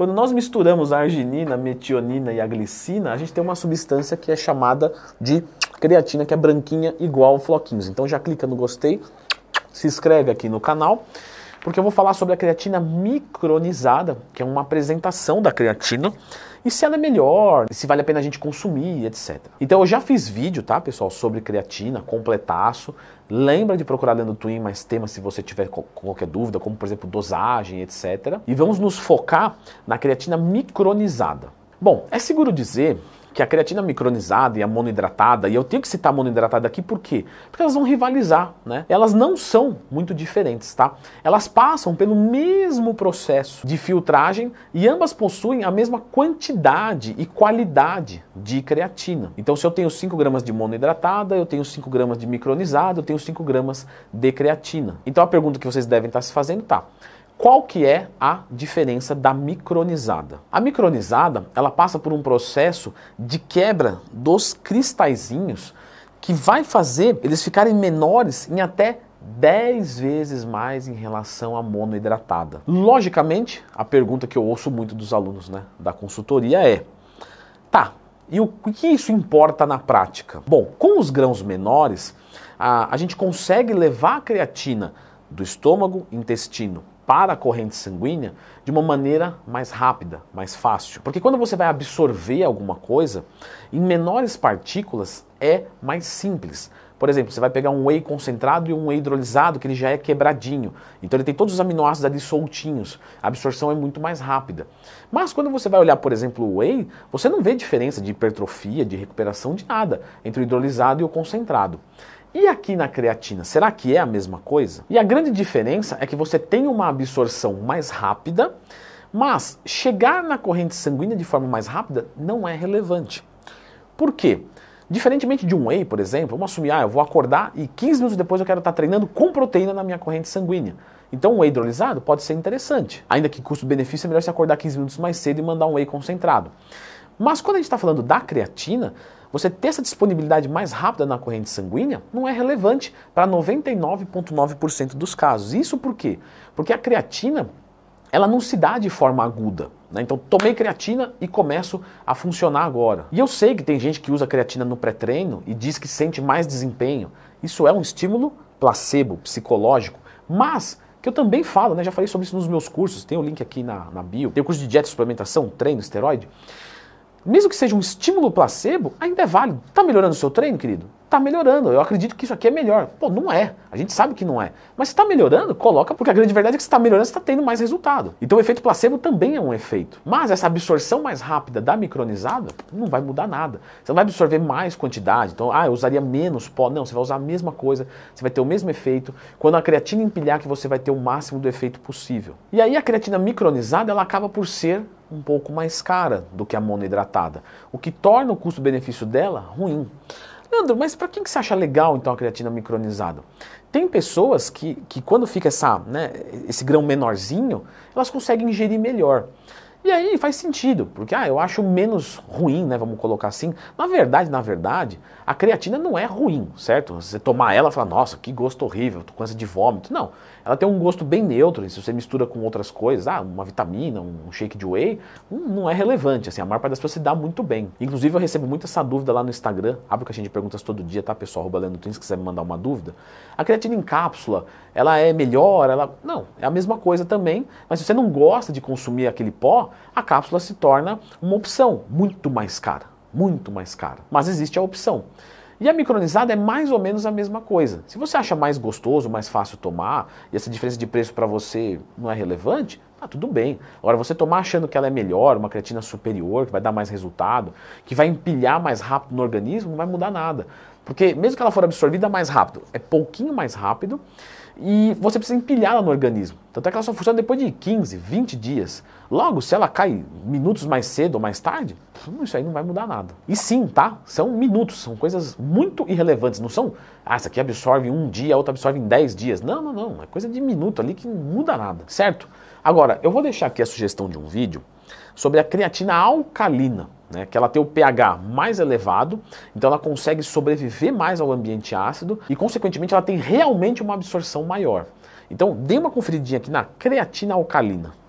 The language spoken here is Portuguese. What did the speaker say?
Quando nós misturamos a arginina, a metionina e a glicina, a gente tem uma substância que é chamada de creatina, que é branquinha igual floquinhos. Então já clica no gostei, se inscreve aqui no canal, porque eu vou falar sobre a creatina micronizada, que é uma apresentação da creatina e se ela é melhor, se vale a pena a gente consumir, etc. Então eu já fiz vídeo, tá, pessoal, sobre creatina, completaço. Lembra de procurar dentro do Twin mais temas se você tiver qualquer dúvida, como por exemplo dosagem, etc. E vamos nos focar na creatina micronizada. Bom, é seguro dizer que a creatina micronizada e a monoidratada, e eu tenho que citar a monoidratada aqui por quê? Porque elas vão rivalizar, né? Elas não são muito diferentes, tá? Elas passam pelo mesmo processo de filtragem e ambas possuem a mesma quantidade e qualidade de creatina. Então, se eu tenho 5 gramas de monoidratada, eu tenho 5 gramas de micronizada, eu tenho 5 gramas de creatina. Então, a pergunta que vocês devem estar se fazendo tá: qual que é a diferença da micronizada? A micronizada, ela passa por um processo de quebra dos cristalzinhos que vai fazer eles ficarem menores em até 10 vezes mais em relação à monoidratada. Logicamente, a pergunta que eu ouço muito dos alunos né, da consultoria é: tá, e o que isso importa na prática? Bom, com os grãos menores, a, a gente consegue levar a creatina do estômago, intestino para a corrente sanguínea de uma maneira mais rápida, mais fácil. Porque quando você vai absorver alguma coisa, em menores partículas é mais simples. Por exemplo, você vai pegar um whey concentrado e um whey hidrolisado, que ele já é quebradinho. Então ele tem todos os aminoácidos ali soltinhos. A absorção é muito mais rápida. Mas quando você vai olhar, por exemplo, o whey, você não vê diferença de hipertrofia, de recuperação, de nada entre o hidrolisado e o concentrado. E aqui na creatina, será que é a mesma coisa? E a grande diferença é que você tem uma absorção mais rápida, mas chegar na corrente sanguínea de forma mais rápida não é relevante. Por quê? Diferentemente de um whey, por exemplo, vamos assumir, ah, eu vou acordar e 15 minutos depois eu quero estar treinando com proteína na minha corrente sanguínea. Então, um whey hidrolisado pode ser interessante. Ainda que custo-benefício é melhor se acordar 15 minutos mais cedo e mandar um whey concentrado. Mas quando a gente está falando da creatina, você ter essa disponibilidade mais rápida na corrente sanguínea não é relevante para 99,9% dos casos. Isso por quê? Porque a creatina ela não se dá de forma aguda. Né? Então, tomei creatina e começo a funcionar agora. E eu sei que tem gente que usa creatina no pré-treino e diz que sente mais desempenho. Isso é um estímulo placebo, psicológico, mas que eu também falo, né? já falei sobre isso nos meus cursos, tem o link aqui na, na bio. Tem o curso de dieta e suplementação, treino, esteroide mesmo que seja um estímulo placebo, ainda é válido. Está melhorando o seu treino, querido? Está melhorando. Eu acredito que isso aqui é melhor. Pô, não é. A gente sabe que não é. Mas se está melhorando, coloca, porque a grande verdade é que se está melhorando, você está tendo mais resultado. Então o efeito placebo também é um efeito. Mas essa absorção mais rápida da micronizada não vai mudar nada. Você não vai absorver mais quantidade. Então, ah, eu usaria menos pó. Não, você vai usar a mesma coisa, você vai ter o mesmo efeito. Quando a creatina empilhar, que você vai ter o máximo do efeito possível. E aí a creatina micronizada, ela acaba por ser um pouco mais cara do que a monohidratada, o que torna o custo-benefício dela ruim. Leandro, mas para quem que você acha legal então a creatina micronizada? Tem pessoas que, que quando fica essa, né, esse grão menorzinho, elas conseguem ingerir melhor. E aí faz sentido, porque ah, eu acho menos ruim, né? Vamos colocar assim. Na verdade, na verdade, a creatina não é ruim, certo? Você tomar ela e falar, nossa, que gosto horrível, tô com essa de vômito. Não, ela tem um gosto bem neutro, se você mistura com outras coisas, ah, uma vitamina, um shake de whey, hum, não é relevante, assim, a maior parte das pessoas se dá muito bem. Inclusive, eu recebo muito essa dúvida lá no Instagram, abro caixinha de perguntas todo dia, tá, pessoal? Arroba Leandro Twins, se quiser me mandar uma dúvida. A creatina em cápsula, ela é melhor, ela... Não, é a mesma coisa também, mas se você não gosta de consumir aquele pó, a cápsula se torna uma opção muito mais cara, muito mais cara. Mas existe a opção. E a micronizada é mais ou menos a mesma coisa. Se você acha mais gostoso, mais fácil tomar, e essa diferença de preço para você não é relevante, ah, tudo bem. Agora, você tomar achando que ela é melhor, uma creatina superior, que vai dar mais resultado, que vai empilhar mais rápido no organismo, não vai mudar nada. Porque mesmo que ela for absorvida mais rápido, é pouquinho mais rápido e você precisa empilhar ela no organismo. Tanto é que ela só funciona depois de 15, 20 dias. Logo, se ela cai minutos mais cedo ou mais tarde, isso aí não vai mudar nada. E sim, tá? São minutos, são coisas muito irrelevantes. Não são, ah, essa aqui absorve um dia, a outra absorve em 10 dias. Não, não, não. É coisa de minuto ali que não muda nada, certo? Agora, Agora, eu vou deixar aqui a sugestão de um vídeo sobre a creatina alcalina, né, que ela tem o pH mais elevado, então ela consegue sobreviver mais ao ambiente ácido e, consequentemente, ela tem realmente uma absorção maior. Então, dê uma conferidinha aqui na creatina alcalina.